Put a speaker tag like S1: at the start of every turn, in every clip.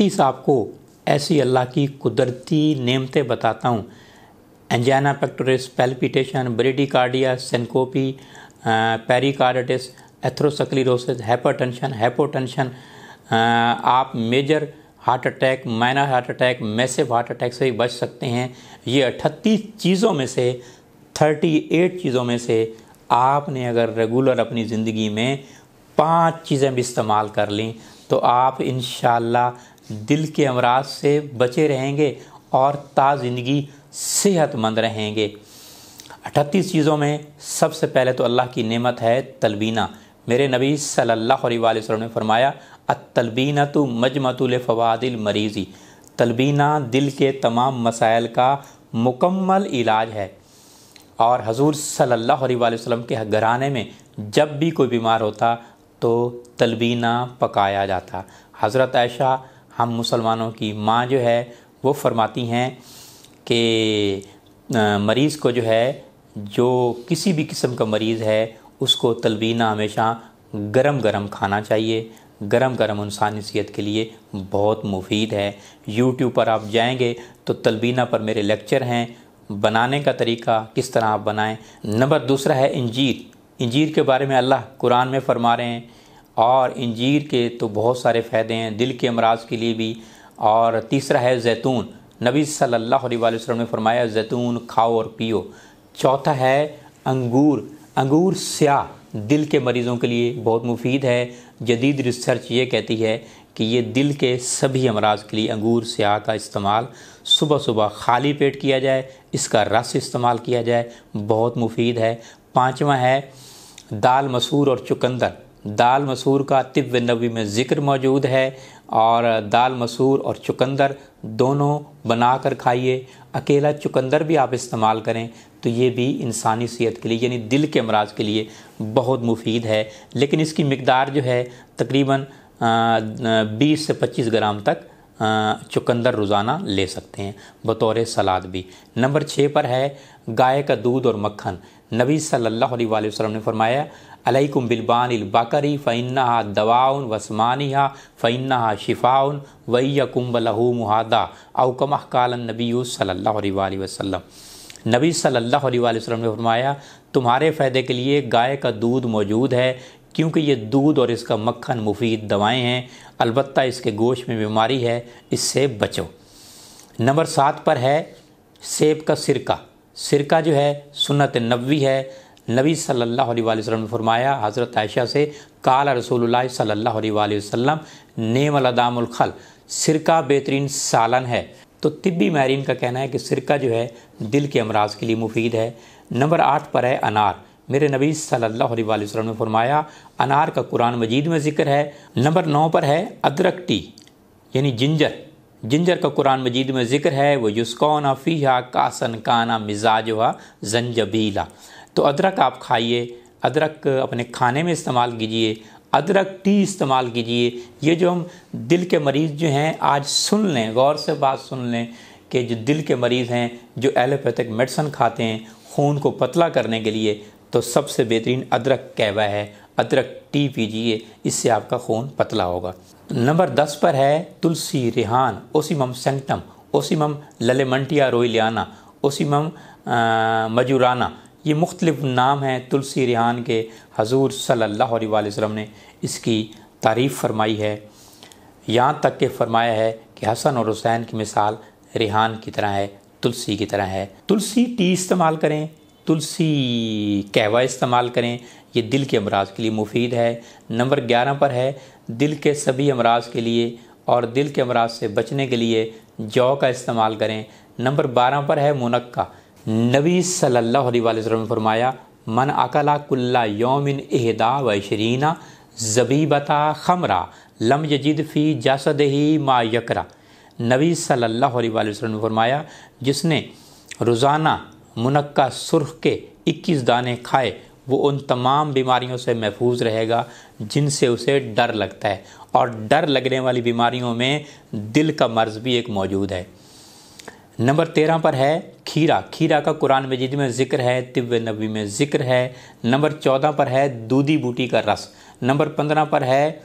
S1: बत्तीस आपको ऐसी अल्लाह की कुदरती नेमतें बताता हूँ angina pectoris palpitation bradycardia syncope pericarditis atherosclerosis hypertension hypotension आप major heart attack minor heart attack massive heart attack से भी बच सकते हैं ये अट्ठतीस चीज़ों में से थर्टी एट चीज़ों में से आपने अगर रेगुलर अपनी ज़िंदगी में पांच चीज़ें भी इस्तेमाल कर लें तो आप इन दिल के अमराज से बचे रहेंगे और ज़िंदगी सेहतमंद रहेंगे अठतीस चीज़ों में सबसे पहले तो अल्लाह की नेमत है तलबीना मेरे नबी सल्लल्लाहु अलैहि वसल्लम ने फरमाया अतलबीना तो मजमतुल फ़वादिल मरीज़ी तलबीना दिल के तमाम मसाइल का मुकम्मल इलाज है और हजूर सल्लल्लाहु अलैहि वसल्लम के घराने में जब भी कोई बीमार होता तो तलबीना पकाया जाता हज़रत आयशा हम मुसलमानों की माँ जो है वो फरमाती हैं कि मरीज़ को जो है जो किसी भी किस्म का मरीज़ है उसको तलबीना हमेशा गरम गरम खाना चाहिए गरम गरम सेहत के लिए बहुत मुफीद है यूट्यूब पर आप जाएंगे तो तलबीना पर मेरे लेक्चर हैं बनाने का तरीका किस तरह आप बनाएं नंबर दूसरा है इंजीर इंजीर के बारे में अल्लाह कुरान में फरमा रहे हैं और इंजीर के तो बहुत सारे फ़ायदे हैं दिल के अमराज के लिए भी और तीसरा है जैतून नबी सल्लल्लाहु अलैहि वसल्लम ने फरमाया जैतून खाओ और पियो चौथा है अंगूर अंगूर स्याह दिल के मरीज़ों के लिए बहुत मुफीद है जदीद रिसर्च ये कहती है कि ये दिल के सभी अमराज के लिए अंगूर स्याह का इस्तेमाल सुबह सुबह खाली पेट किया जाए इसका रस इस्तेमाल किया जाए बहुत मुफीद है पाँचवा है दाल मसूर और चुकंदर दाल मसूर का तिब नबी में ज़िक्र मौजूद है और दाल मसूर और चुकंदर दोनों बना कर खाइए अकेला चुकंदर भी आप इस्तेमाल करें तो ये भी इंसानी सेहत के लिए यानी दिल के अमराज के लिए बहुत मुफीद है लेकिन इसकी मकदार जो है तकरीबन 20 से 25 ग्राम तक चुकंदर रोज़ाना ले सकते हैं बतौर सलाद भी नंबर छः पर है गाय का दूध और मक्खन नबी सल्लल्लाहु अलैहि वसल्लम ने फरमाया अलैकुम बिलबान बाकरी फ़ैन्ना दवाउन हा फ़ैन्ना शिफाउन वैकुम बलहू मुहादा अवकम कल नबी अलैहि वसल्लम नबी सल्लल्लाहु अलैहि वसल्लम ने फरमाया तुम्हारे फ़ायदे के लिए गाय का दूध मौजूद है क्योंकि ये दूध और इसका मक्खन मुफीद दवाएं हैं अलबत् इसके गोश में बीमारी है इससे बचो नंबर सात पर है सेब का सिरका सिरका जो है सुनत नबी है नबी सल्लल्लाहु अलैहि वसल्लम ने फरमाया हज़रत आयशा से काल रसूलुल्लाह सल्लल्लाहु अलैहि वसल्लम नेमल सिरका बेहतरीन सालन है तो तिब्बी माहरीन का कहना है कि सिरका जो है दिल के अमराज के लिए मुफीद है नंबर आठ पर है अनार मेरे नबी सल्लल्लाहु अलैहि वसल्लम ने फरमाया अनार का कुरान मजीद में ज़िक्र है नंबर नौ पर है अदरक टी यानी जिंजर जिंजर का कुरान मजीद में ज़िक्र है वो युस्कौना फ़ीहा कासन काना मिजाज हुआ जंजबीला तो अदरक आप खाइए अदरक अपने खाने में इस्तेमाल कीजिए अदरक टी इस्तेमाल कीजिए ये जो हम दिल के मरीज़ जो हैं आज सुन लें गौर से बात सुन लें कि जो दिल के मरीज़ हैं जो एलोपैथिक मेडिसन खाते हैं खून को पतला करने के लिए तो सबसे बेहतरीन अदरक कहवा है अदरक टी पीजिए इससे आपका खून पतला होगा नंबर दस पर है तुलसी रिहान Ocimum sanctum Ocimum Lallemantia royleana Ocimum majorana ये मुख्तलिफ नाम हैं तुलसी रिहान के हजूर सल्लल्लाहु अलैहि वसल्लम ने इसकी तारीफ़ फरमाई है यहाँ तक के फरमाया है कि हसन और हुसैन की मिसाल रिहान की तरह है तुलसी की तरह है तुलसी टी इस्तेमाल करें तुलसी कहवा इस्तेमाल करें ये दिल के अमराज के लिए मुफीद है नंबर ग्यारह पर है दिल के सभी अमराज के लिए और दिल के अमराज से बचने के लिए जौ का इस्तेमाल करें नंबर बारह पर है मुनक्का नबी सल्लल्लाहु अलैहि वसल्लम ने फरमाया मन अकला कुल्ला योमिन एहदा व शरीना जबीबता खमरा लम यजिद फ़ी जासद ही मा यकरा नबी सल्लल्लाहु अलैहि वसल्लम ने फरमाया जिसने रोज़ाना मुनक्का सुरख के 21 दाने खाए वो उन तमाम बीमारियों से महफूज रहेगा जिनसे उसे डर लगता है और डर लगने वाली बीमारियों में दिल का मर्ज भी एक मौजूद है नंबर तेरह पर है खीरा खीरा का कुरान मजीद में ज़िक्र है तिब्ब नबी में ज़िक्र है नंबर चौदह पर है दूधी बूटी का रस नंबर पंद्रह पर है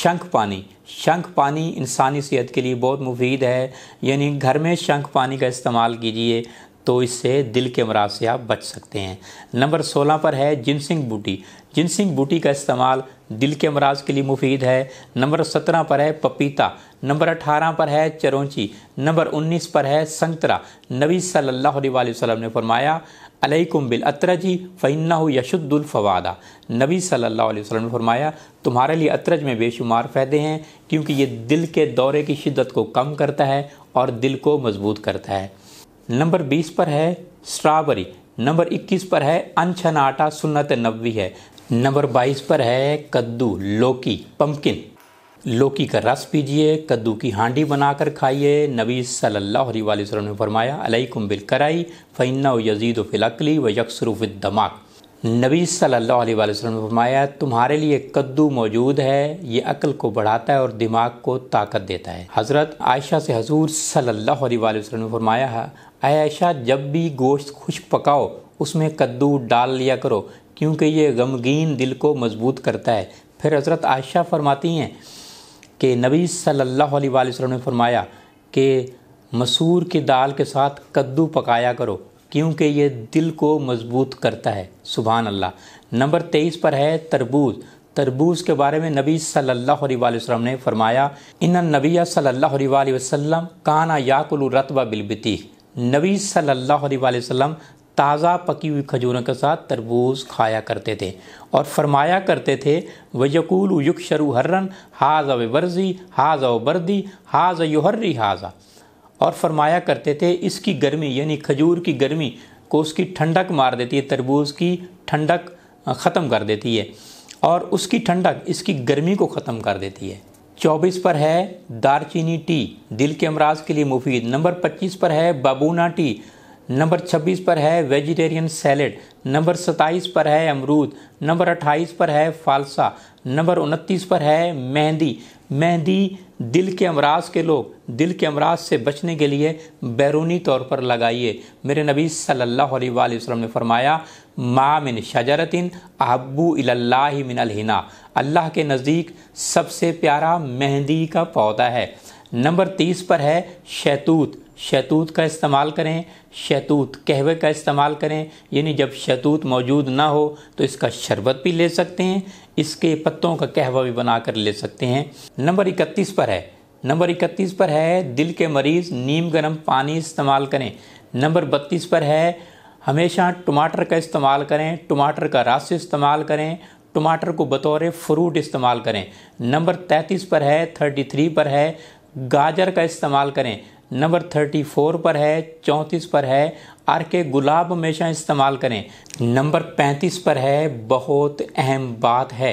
S1: शंख पानी शंख पानी इंसानी सेहत के लिए बहुत मुफीद है यानी घर में शंख पानी का इस्तेमाल कीजिए तो इससे दिल के अमराज़ से आप बच सकते हैं नंबर सोलह पर है जिनसिंग बूटी जिनसिंग बूटी का इस्तेमाल दिल के अमराज के लिए मुफीद है नंबर सत्रह पर है पपीता नंबर अठारह पर है चरौची नंबर उन्नीस पर है संतरा नबी सल्लल्लाहु अलैहि वसल्लम ने फरमाया अलैकुम बिल अतरजी फ़ैन्ना फवादा नबी सल्लल्लाहु अलैहि वसल्लम ने फरमाया तुम्हारे लिए अतरज में बेशुमार फ़ायदे हैं क्योंकि ये दिल के दौरे की शिद्दत को कम करता है और दिल को मजबूत करता है नंबर बीस पर है स्ट्रॉबेरी नंबर इक्कीस पर है अनछन आटा सुन्नत नबी है नंबर बाईस पर है कद्दू लौकी पम्पकिन लौकी का रस पीजिए कद्दू की हांडी बनाकर खाइए नबी सल्लल्लाहु अलैहि वसल्लम ने फरमाया अलैकुम बिल कराई फ़ैन्ना यजीद फ़िलकली व फिद दमाग नबी सल्लल्लाहु अलैहि वसल्लम ने फरमाया तुम्हारे लिए कद्दू मौजूद है ये अकल को बढ़ाता है और दिमाग को ताकत देता है हज़रत आयशा से हजूर सल्लल्लाहु अलैहि वसल्लम ने फरमाया है आयशा जब भी गोश्त खुश पकाओ उसमें कद्दू डाल लिया करो क्योंकि ये गमगीन दिल को मजबूत करता है फिर हज़रत आयशा फरमाती हैं कि नबी सल्लल्लाहु अलैहि वसल्लम ने फरमाया कि मसूर की दाल के साथ कद्दू पकाया करो क्योंकि ये दिल को मजबूत करता है सुबहान अल्लाह नंबर तेईस पर है तरबूज तरबूज के बारे में नबी सल्लल्लाहु अलैहि वसल्लम ने फरमाया इन नबी सल्लल्लाहु अलैहि वसल्लम काना याकुल रतबा बिलबिती नबी सल्लल्लाहु अलैहि वसल्लम ताज़ा पकी हुई खजूरों के साथ तरबूज खाया करते थे और फरमाया करते थे वयकूल युक शरु हर्रन हाज वर्जी हाज बर्दी हाज युहर्री हाजा और फरमाया करते थे इसकी गर्मी यानी खजूर की गर्मी को उसकी ठंडक मार देती है तरबूज की ठंडक ख़त्म कर देती है और उसकी ठंडक इसकी गर्मी को ख़त्म कर देती है चौबीस पर है दारचीनी टी दिल के अमराज के लिए मुफीद नंबर पच्चीस पर है बाबूना टी नंबर छब्बीस पर है वेजिटेरियन सैलड नंबर सत्ताईस पर है अमरूद नंबर अट्ठाईस पर है फालसा नंबर उनतीस पर है मेहंदी मेहंदी दिल के अमराज के लोग दिल के अमराज से बचने के लिए बैरूनी तौर पर लगाइए मेरे नबी सल्लल्लाहु अलैहि वसल्लम ने फरमाया मा मिन शजरतिन अहबू इल्लाह मिन अलहिना अल्लाह के नज़दीक सबसे प्यारा मेहंदी का पौधा है नंबर तीस पर है शैतूत शैतूत का इस्तेमाल करें शैतूत कहवे का इस्तेमाल करें यानी जब शैतूत मौजूद ना हो तो इसका शरबत भी ले सकते हैं इसके पत्तों का कहवा भी बना कर ले सकते हैं नंबर इकतीस पर है नंबर इकतीस पर है दिल के मरीज़ नीम गर्म पानी इस्तेमाल करें नंबर बत्तीस पर है हमेशा टमाटर का इस्तेमाल करें टमाटर का रस इस्तेमाल करें टमाटर को बतौर फ्रूट इस्तेमाल करें नंबर तैंतीस पर है थर्टी थ्री पर है गाजर का इस्तेमाल करें नंबर थर्टी फोर पर है चौंतीस पर है आर के गुलाब हमेशा इस्तेमाल करें नंबर पैंतीस पर है बहुत अहम बात है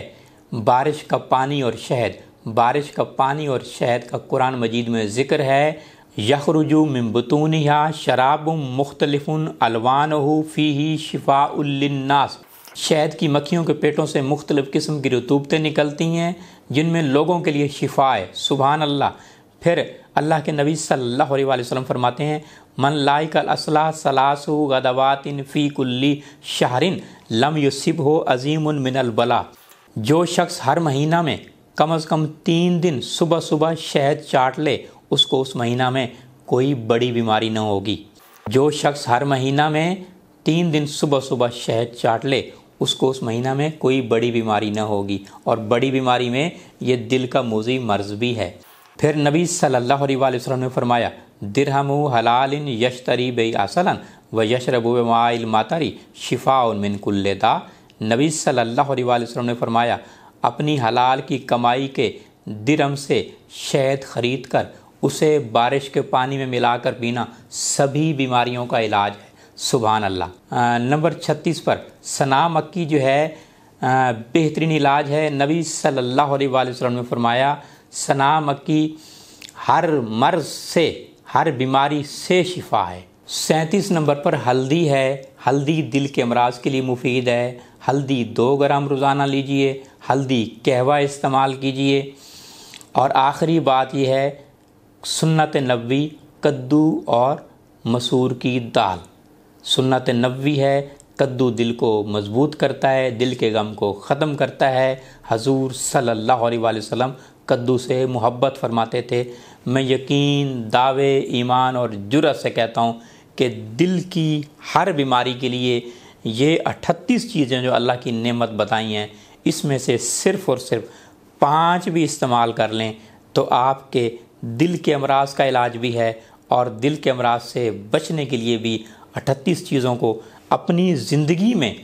S1: बारिश का पानी और शहद बारिश का पानी और शहद का कुरान मजीद में ज़िक्र है यखरुजु मबतून या शराब मुख्तलिफुन अलवान फ़ी ही शिफाउल्नास शहद की मक्खियों के पेटों से मुख्तलिफ़ किस्म की रतूबतें निकलती हैं जिनमें लोगों के लिए शिफा है सुबहान अल्लाह फिर अल्लाह के नबी सल्लल्लाहु अलैहि वसल्लम फरमाते हैं मन लाइकल असला सलासु गदवातिन फ़ी कुल्ली शहरिन लम युसिब हो अजीम मिनल बला जो शख्स हर महीना में कम अज़ कम तीन दिन सुबह सुबह शहद चाट ले उसको उस महीना में कोई बड़ी बीमारी न होगी जो शख्स हर महीना में तीन दिन सुबह सुबह शहद चाट ले उसको उस महीना में कोई बड़ी बीमारी न होगी और बड़ी बीमारी में ये दिल का मोजी मर्ज भी है फिर नबी सल्लल्लाहु अलैहि वसल्लम ने फरमाया दिरहम हलालिन यशतरी बे आसलन व यशरबु माइल मातारी शिफा उमिन कुल्लेदा नबी सल्लल्लाहु अलैहि वसल्लम ने फरमाया अपनी हलाल की कमाई के दिरम से शहद खरीद कर उसे बारिश के पानी में मिलाकर पीना सभी बीमारियों का इलाज है सुबहान अल्लाह नंबर छत्तीस पर सना मक्की जो है बेहतरीन इलाज है नबी सल्लल्लाहु अलैहि वसल्लम ने फरमाया सना मक्की हर मर्ज से हर बीमारी से शिफा है सैंतीस नंबर पर हल्दी है हल्दी दिल के अमराज के लिए मुफीद है हल्दी दो ग्राम रोज़ाना लीजिए हल्दी कहवा इस्तेमाल कीजिए और आखिरी बात यह है सुन्नत नबी कद्दू और मसूर की दाल सुन्नत नबी है कद्दू दिल को मजबूत करता है दिल के गम को ख़त्म करता है हजूर सल्लल्लाहु अलैहि वसल्लम कद्दू से मोहब्बत फरमाते थे मैं यकीन दावे ईमान और जुरत से कहता हूँ कि दिल की हर बीमारी के लिए ये अट्ठतीस चीज़ें जो अल्लाह की नेमत बताई हैं इसमें से सिर्फ़ और सिर्फ पाँच भी इस्तेमाल कर लें तो आपके दिल के अमराज का इलाज भी है और दिल के अमराज से बचने के लिए भी अट्ठतीस चीज़ों को अपनी ज़िंदगी में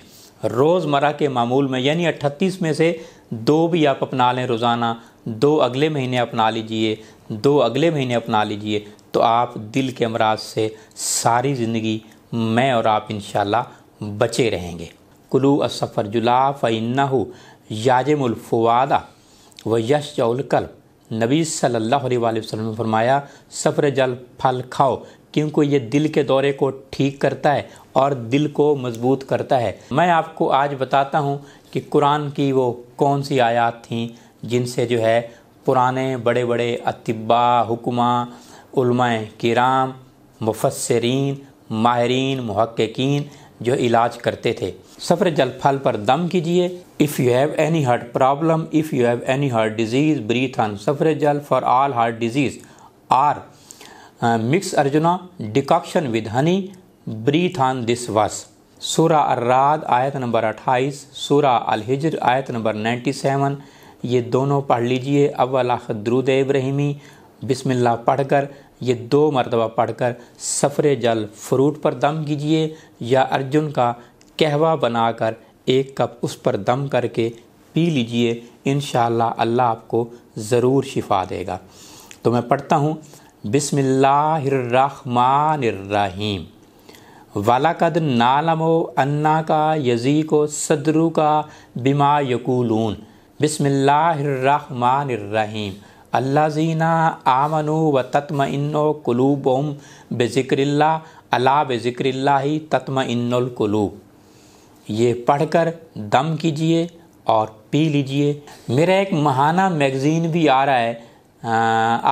S1: रोज़मर्रा के मामूल में यानी अट्ठतीस में से दो भी आप अपना लें रोज़ाना दो अगले महीने अपना लीजिए दो अगले महीने अपना लीजिए तो आप दिल के अमराज से सारी ज़िंदगी मैं और आप इन बचे रहेंगे कुलू असफ़र जुला हो याजमुलफवादा व यश जौलकल नबी सल्लल्लाहु अलैहि वसल्लम ने फरमाया सफ़र जल फल खाओ क्योंकि ये दिल के दौरे को ठीक करता है और दिल को मजबूत करता है मैं आपको आज बताता हूँ कि कुरान की वो कौन सी आयात थी जिनसे जो है पुराने बड़े बड़े अतिबा हुकुमा उलमाए किराम मुफसरीन माहरीन महक्कीन जो इलाज करते थे सफ़र जलफल पर दम कीजिए if you have any heart problem if you have any heart disease breathe on सफ़र जल for all heart disease or mix Arjuna decoction with honey breathe on this वस सूरा अर्राद आयत नंबर अट्ठाईस सूरा अल हिजर आयत नंबर नाइन्टी सेवन ये दोनों पढ़ लीजिए अव्वल आखिर द्रुद इब्राहिमी बिसमिल्ला पढ़कर ये दो मरतबा पढ़कर सफ़र जल फ्रूट पर दम कीजिए या अर्जुन का कहवा बनाकर एक कप उस पर दम करके पी लीजिए इन अल्लाह आपको ज़रूर शिफा देगा तो मैं पढ़ता हूँ बिसमीम वाला कद नालमो अन्ना का यजी को सदरू का बिमा यकूलून बिस्मिल्लाहिर्रहमानिर्रहीम अल्लाजीना आमनु व तत्म इन्नो कलूबम बेज़िक्रिल्ला अला बेज़िक्रिल्ला ही तत्म कुलूब ये पढ़कर दम कीजिए और पी लीजिए मेरा एक महाना मैगज़ीन भी आ रहा है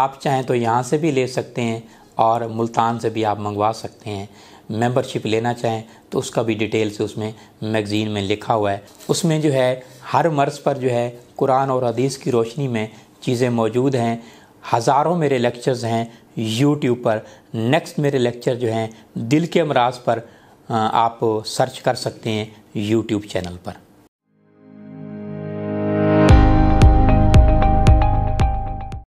S1: आप चाहें तो यहाँ से भी ले सकते हैं और मुल्तान से भी आप मंगवा सकते हैं मेंबरशिप लेना चाहें तो उसका भी डिटेल से उसमें मैगज़ीन में लिखा हुआ है उसमें जो है हर मर्ज़ पर जो है कुरान और हदीस की रोशनी में चीज़ें मौजूद हैं हज़ारों मेरे लेक्चर्स हैं यूट्यूब पर नेक्स्ट मेरे लेक्चर जो हैं दिल के अमराज पर आप सर्च कर सकते हैं यूट्यूब चैनल पर